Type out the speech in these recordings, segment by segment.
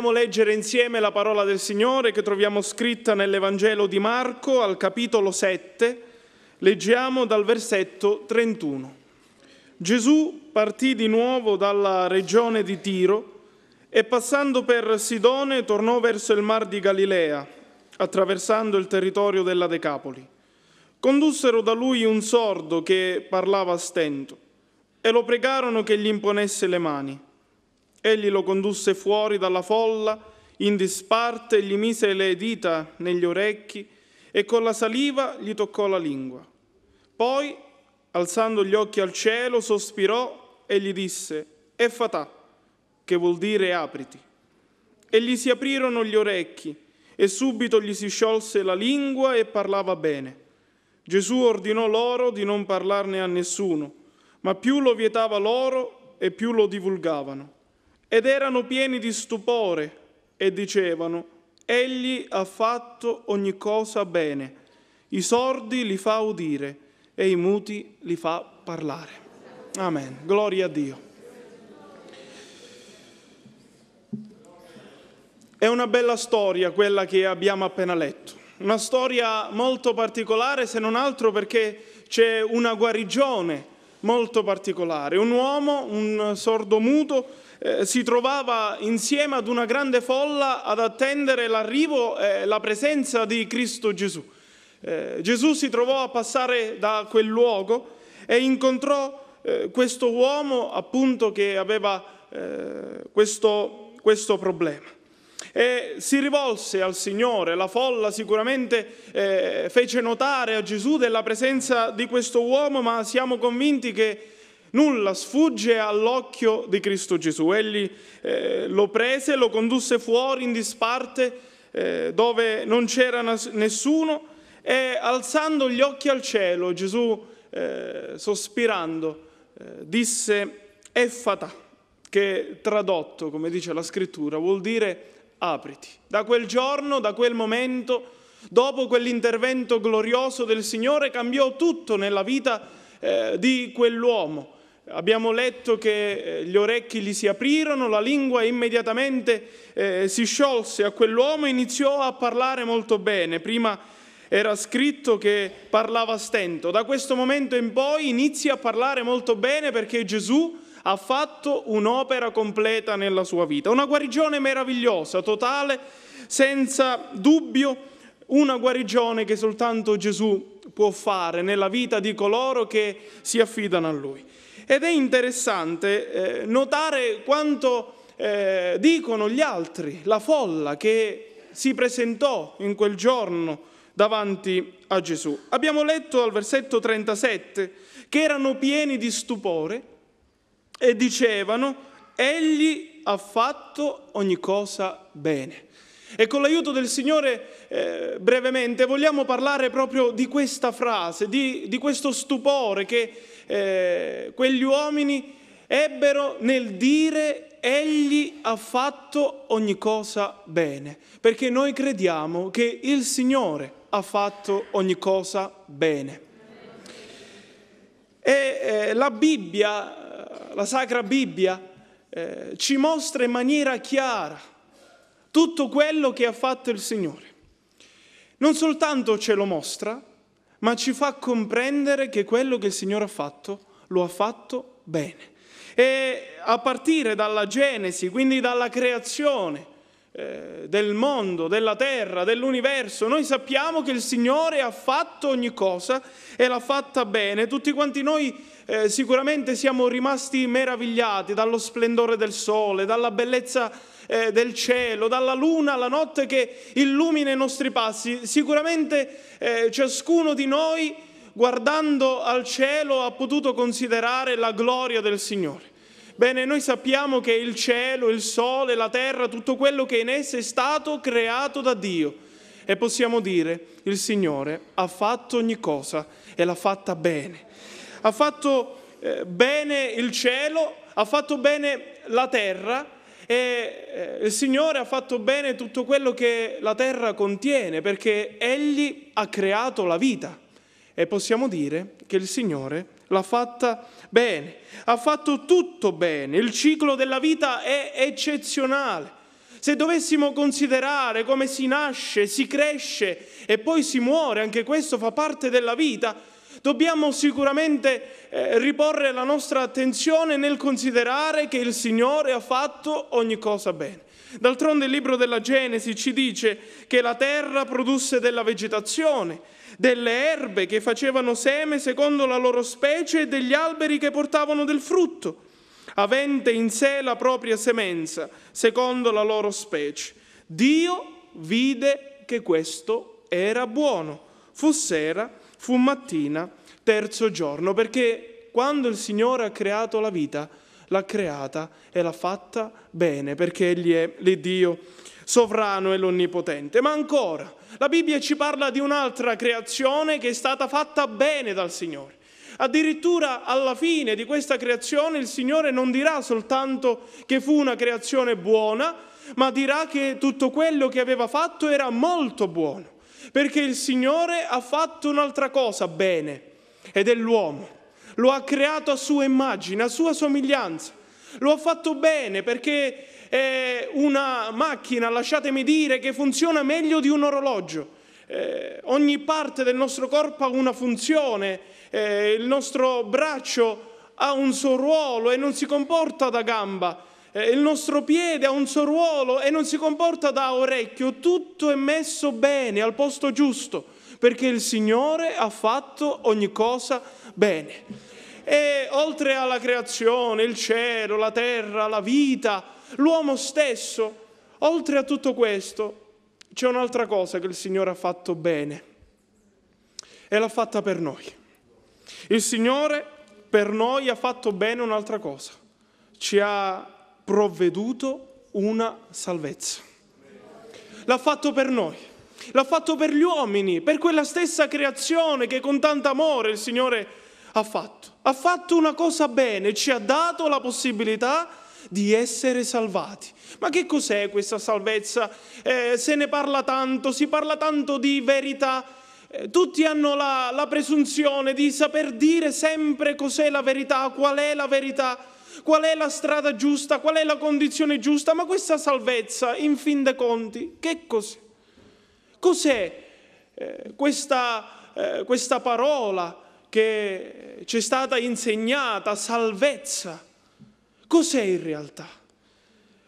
Vogliamo leggere insieme la parola del Signore che troviamo scritta nell'Evangelo di Marco al capitolo 7. Leggiamo dal versetto 31. Gesù partì di nuovo dalla regione di Tiro e passando per Sidone tornò verso il mar di Galilea, attraversando il territorio della Decapoli. Condussero da lui un sordo che parlava a stento e lo pregarono che gli imponesse le mani. Egli lo condusse fuori dalla folla, in disparte gli mise le dita negli orecchi e con la saliva gli toccò la lingua. Poi, alzando gli occhi al cielo, sospirò e gli disse, Effatà, che vuol dire apriti. E gli si aprirono gli orecchi e subito gli si sciolse la lingua e parlava bene. Gesù ordinò loro di non parlarne a nessuno, ma più lo vietava loro e più lo divulgavano ed erano pieni di stupore e dicevano, Egli ha fatto ogni cosa bene, i sordi li fa udire e i muti li fa parlare. Amen. Gloria a Dio. È una bella storia quella che abbiamo appena letto, una storia molto particolare se non altro perché c'è una guarigione molto particolare. Un uomo, un sordo muto, eh, si trovava insieme ad una grande folla ad attendere l'arrivo e eh, la presenza di Cristo Gesù. Eh, Gesù si trovò a passare da quel luogo e incontrò eh, questo uomo appunto che aveva eh, questo, questo problema e si rivolse al Signore. La folla sicuramente eh, fece notare a Gesù della presenza di questo uomo, ma siamo convinti che nulla sfugge all'occhio di Cristo Gesù. Egli eh, lo prese, lo condusse fuori in disparte eh, dove non c'era nessuno e alzando gli occhi al cielo Gesù eh, sospirando eh, disse Effata che tradotto, come dice la scrittura, vuol dire apriti. Da quel giorno, da quel momento, dopo quell'intervento glorioso del Signore, cambiò tutto nella vita eh, di quell'uomo. Abbiamo letto che eh, gli orecchi gli si aprirono, la lingua immediatamente eh, si sciolse a quell'uomo e iniziò a parlare molto bene. Prima era scritto che parlava a stento. Da questo momento in poi inizia a parlare molto bene perché Gesù ha fatto un'opera completa nella sua vita, una guarigione meravigliosa, totale, senza dubbio, una guarigione che soltanto Gesù può fare nella vita di coloro che si affidano a Lui. Ed è interessante eh, notare quanto eh, dicono gli altri, la folla che si presentò in quel giorno davanti a Gesù. Abbiamo letto al versetto 37 che erano pieni di stupore e dicevano, egli ha fatto ogni cosa bene. E con l'aiuto del Signore, eh, brevemente, vogliamo parlare proprio di questa frase, di, di questo stupore che eh, quegli uomini ebbero nel dire Egli ha fatto ogni cosa bene, perché noi crediamo che il Signore ha fatto ogni cosa bene. E eh, la Bibbia la Sacra Bibbia eh, ci mostra in maniera chiara tutto quello che ha fatto il Signore. Non soltanto ce lo mostra, ma ci fa comprendere che quello che il Signore ha fatto lo ha fatto bene. E a partire dalla Genesi, quindi dalla creazione, eh, del mondo, della terra, dell'universo. Noi sappiamo che il Signore ha fatto ogni cosa e l'ha fatta bene. Tutti quanti noi eh, sicuramente siamo rimasti meravigliati dallo splendore del sole, dalla bellezza eh, del cielo, dalla luna, la notte che illumina i nostri passi. Sicuramente eh, ciascuno di noi guardando al cielo ha potuto considerare la gloria del Signore. Bene, noi sappiamo che il cielo, il sole, la terra, tutto quello che in essa è stato creato da Dio. E possiamo dire, il Signore ha fatto ogni cosa e l'ha fatta bene. Ha fatto eh, bene il cielo, ha fatto bene la terra e eh, il Signore ha fatto bene tutto quello che la terra contiene perché Egli ha creato la vita. E possiamo dire che il Signore l'ha fatta bene, ha fatto tutto bene, il ciclo della vita è eccezionale. Se dovessimo considerare come si nasce, si cresce e poi si muore, anche questo fa parte della vita, dobbiamo sicuramente eh, riporre la nostra attenzione nel considerare che il Signore ha fatto ogni cosa bene. D'altronde il libro della Genesi ci dice che la terra produsse della vegetazione, delle erbe che facevano seme secondo la loro specie e degli alberi che portavano del frutto, avente in sé la propria semenza secondo la loro specie. Dio vide che questo era buono. Fu sera, fu mattina, terzo giorno, perché quando il Signore ha creato la vita, l'ha creata e l'ha fatta bene perché Egli è l'Iddio sovrano e l'onnipotente. Ma ancora, la Bibbia ci parla di un'altra creazione che è stata fatta bene dal Signore. Addirittura alla fine di questa creazione il Signore non dirà soltanto che fu una creazione buona, ma dirà che tutto quello che aveva fatto era molto buono, perché il Signore ha fatto un'altra cosa bene, ed è l'uomo lo ha creato a sua immagine, a sua somiglianza. Lo ha fatto bene perché è una macchina, lasciatemi dire, che funziona meglio di un orologio. Eh, ogni parte del nostro corpo ha una funzione, eh, il nostro braccio ha un suo ruolo e non si comporta da gamba, eh, il nostro piede ha un suo ruolo e non si comporta da orecchio, tutto è messo bene al posto giusto, perché il Signore ha fatto ogni cosa bene. E oltre alla creazione, il cielo, la terra, la vita, l'uomo stesso, oltre a tutto questo, c'è un'altra cosa che il Signore ha fatto bene e l'ha fatta per noi. Il Signore per noi ha fatto bene un'altra cosa, ci ha provveduto una salvezza. L'ha fatto per noi, l'ha fatto per gli uomini, per quella stessa creazione che con tanto amore il Signore ha ha fatto? Ha fatto una cosa bene, ci ha dato la possibilità di essere salvati. Ma che cos'è questa salvezza? Eh, se ne parla tanto, si parla tanto di verità. Eh, tutti hanno la, la presunzione di saper dire sempre cos'è la verità, qual è la verità, qual è la strada giusta, qual è la condizione giusta, ma questa salvezza, in fin dei conti, che cos'è? Cos'è eh, questa, eh, questa parola? che ci è stata insegnata, salvezza, cos'è in realtà?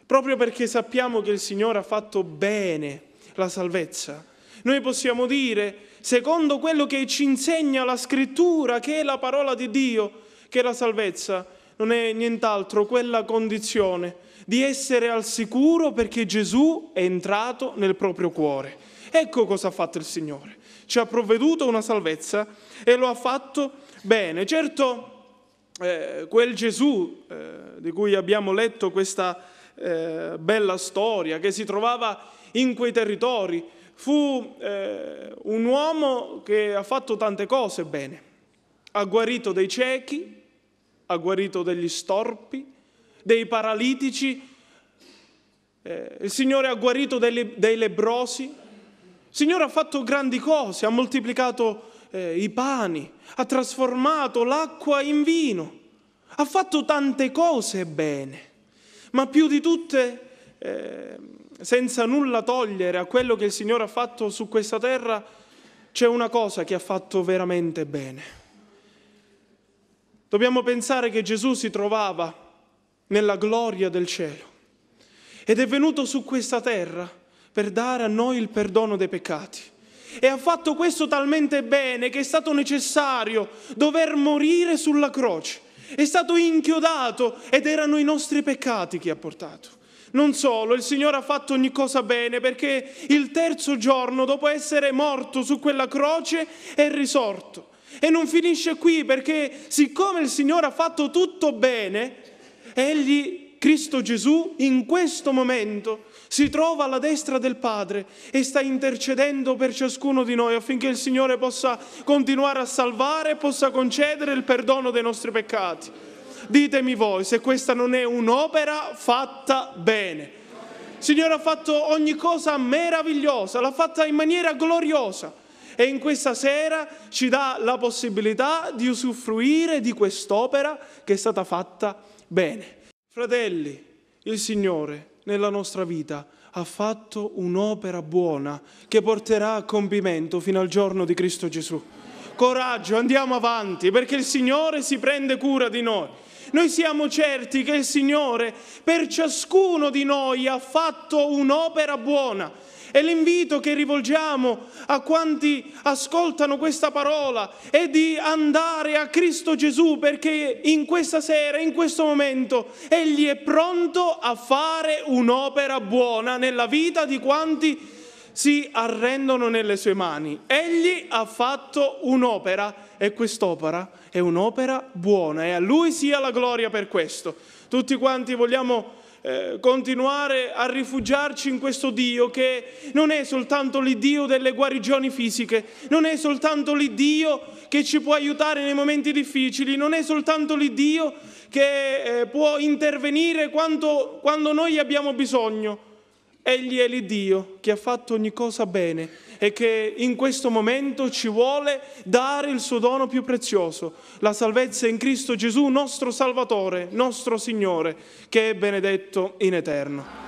Proprio perché sappiamo che il Signore ha fatto bene la salvezza, noi possiamo dire, secondo quello che ci insegna la scrittura, che è la parola di Dio, che la salvezza non è nient'altro quella condizione di essere al sicuro perché Gesù è entrato nel proprio cuore. Ecco cosa ha fatto il Signore. Ci ha provveduto una salvezza e lo ha fatto bene. Certo, eh, quel Gesù eh, di cui abbiamo letto questa eh, bella storia, che si trovava in quei territori, fu eh, un uomo che ha fatto tante cose bene. Ha guarito dei ciechi, ha guarito degli storpi, dei paralitici, eh, il Signore ha guarito dei, dei, lebrosi, Signore ha fatto grandi cose, ha moltiplicato eh, i pani, ha trasformato l'acqua in vino, ha fatto tante cose bene, ma più di tutte, eh, senza nulla togliere a quello che il Signore ha fatto su questa terra, c'è una cosa che ha fatto veramente bene. Dobbiamo pensare che Gesù si trovava nella gloria del cielo ed è venuto su questa terra per dare a noi il perdono dei peccati. E ha fatto questo talmente bene che è stato necessario dover morire sulla croce. È stato inchiodato ed erano i nostri peccati che ha portato. Non solo, il Signore ha fatto ogni cosa bene perché il terzo giorno, dopo essere morto su quella croce, è risorto. E non finisce qui perché siccome il Signore ha fatto tutto bene, egli Cristo Gesù in questo momento si trova alla destra del Padre e sta intercedendo per ciascuno di noi affinché il Signore possa continuare a salvare e possa concedere il perdono dei nostri peccati. Ditemi voi se questa non è un'opera fatta bene. Il Signore ha fatto ogni cosa meravigliosa, l'ha fatta in maniera gloriosa e in questa sera ci dà la possibilità di usufruire di quest'opera che è stata fatta bene. Fratelli, il Signore nella nostra vita ha fatto un'opera buona che porterà a compimento fino al giorno di Cristo Gesù. Coraggio, andiamo avanti perché il Signore si prende cura di noi. Noi siamo certi che il Signore per ciascuno di noi ha fatto un'opera buona e l'invito che rivolgiamo a quanti ascoltano questa parola è di andare a Cristo Gesù perché in questa sera, in questo momento, Egli è pronto a fare un'opera buona nella vita di quanti si arrendono nelle sue mani. Egli ha fatto un'opera e quest'opera è un'opera buona e a Lui sia la gloria per questo. Tutti quanti vogliamo eh, continuare a rifugiarci in questo Dio che non è soltanto l'Iddio delle guarigioni fisiche, non è soltanto l'Iddio che ci può aiutare nei momenti difficili, non è soltanto l'Iddio che eh, può intervenire quando, quando noi abbiamo bisogno Egli è l'Iddio che ha fatto ogni cosa bene e che in questo momento ci vuole dare il suo dono più prezioso, la salvezza in Cristo Gesù, nostro Salvatore, nostro Signore, che è benedetto in eterno.